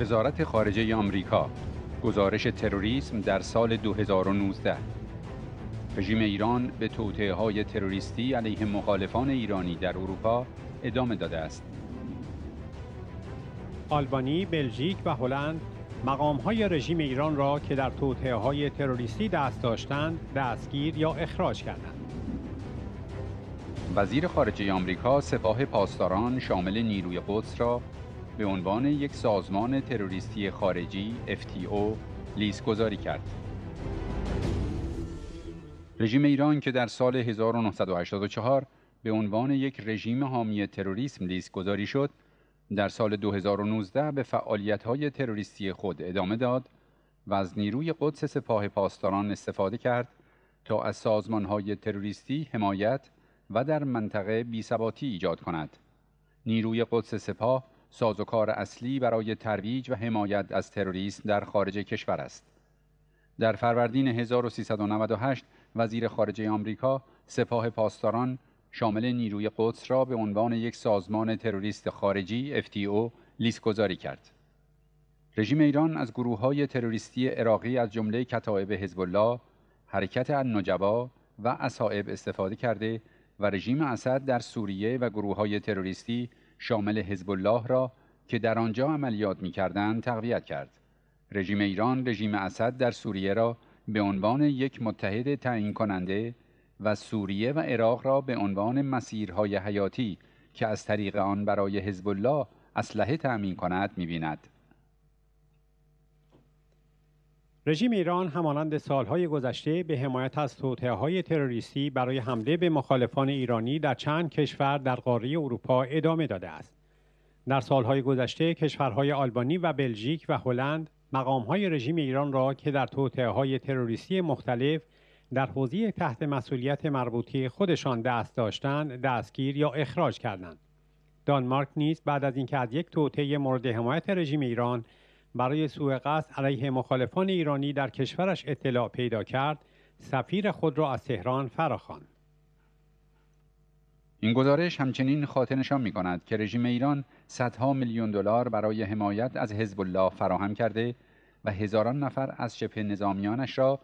وزارت خارجه آمریکا گزارش تروریسم در سال 2019 رژیم ایران به توطعه های تروریستی علیه مخالفان ایرانی در اروپا ادامه داده است آلبانی، بلژیک و هلند مقام های رژیم ایران را که در توطعه های تروریستی دست داشتند دستگیر یا اخراج کردند وزیر خارجه آمریکا سپاه پاسداران شامل نیروی قدس را به عنوان یک سازمان تروریستی خارجی FTO لیست گذاری کرد. رژیم ایران که در سال 1984 به عنوان یک رژیم حامی تروریسم لیست گذاری شد، در سال 2019 به فعالیت‌های تروریستی خود ادامه داد و از نیروی قدس سپاه پاسداران استفاده کرد تا از سازمان‌های تروریستی حمایت و در منطقه بیثباتی ایجاد کند. نیروی قدس سپاه سازوکار اصلی برای ترویج و حمایت از تروریسم در خارج کشور است. در فروردین 1398 وزیر خارجه آمریکا سپاه پاسداران شامل نیروی قدس را به عنوان یک سازمان تروریست خارجی FTO لیست گذاری کرد. رژیم ایران از گروه های تروریستی عراقی از جمله کتائب حزب الله، حرکت النجبا و عصائب استفاده کرده و رژیم اسد در سوریه و گروه های تروریستی شامل حزب الله را که در آنجا عملیات می‌کردند تقویت کرد رژیم ایران رژیم اسد در سوریه را به عنوان یک متحد تعیین کننده و سوریه و عراق را به عنوان مسیرهای حیاتی که از طریق آن برای حزب الله اسلحه تأمین کند می‌بیند. رژیم ایران همانند سالهای گذشته به حمایت از توطعه های تروریستی برای حمله به مخالفان ایرانی در چند کشور در قاره اروپا ادامه داده است. در سالهای گذشته کشورهای آلبانی و بلژیک و هلند مقامهای رژیم ایران را که در توطعه های تروریستی مختلف در حوزه تحت مسئولیت مربوطی خودشان دست داشتند دستگیر یا اخراج کردند. دانمارک نیز بعد از اینکه از یک توطعه مورد حمایت رژیم ایران برای سوء قصد علیه مخالفان ایرانی در کشورش اطلاع پیدا کرد سفیر خود را از تهران فراخوان این گزارش همچنین خاطر نشان می کند که رژیم ایران صدها میلیون دلار برای حمایت از حزب الله فراهم کرده و هزاران نفر از شبه نظامیانش را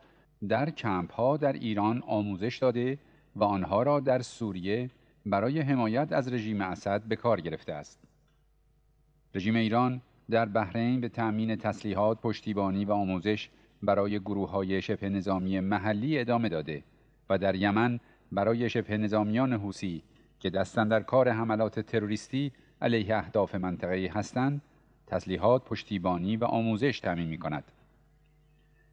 در کمپ ها در ایران آموزش داده و آنها را در سوریه برای حمایت از رژیم اسد به کار گرفته است. رژیم ایران در بحرین به تأمین تسلیحات، پشتیبانی و آموزش برای گروه های شبه نظامی محلی ادامه داده و در یمن برای شبه نظامیان حوسی که دستن در کار حملات تروریستی علیه اهداف منطقه هستند تسلیحات، پشتیبانی و آموزش تعمین می کند.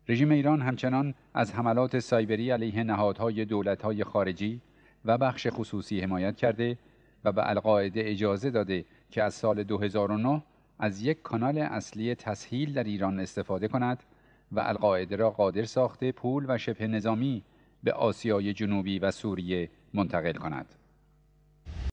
رژیم ایران همچنان از حملات سایبری علیه نهادهای دولتهای خارجی و بخش خصوصی حمایت کرده و به القاعده اجازه داده که از سال 2009 از یک کانال اصلی تسهیل در ایران استفاده کند و القاعده را قادر ساخته پول و شبه نظامی به آسیای جنوبی و سوریه منتقل کند.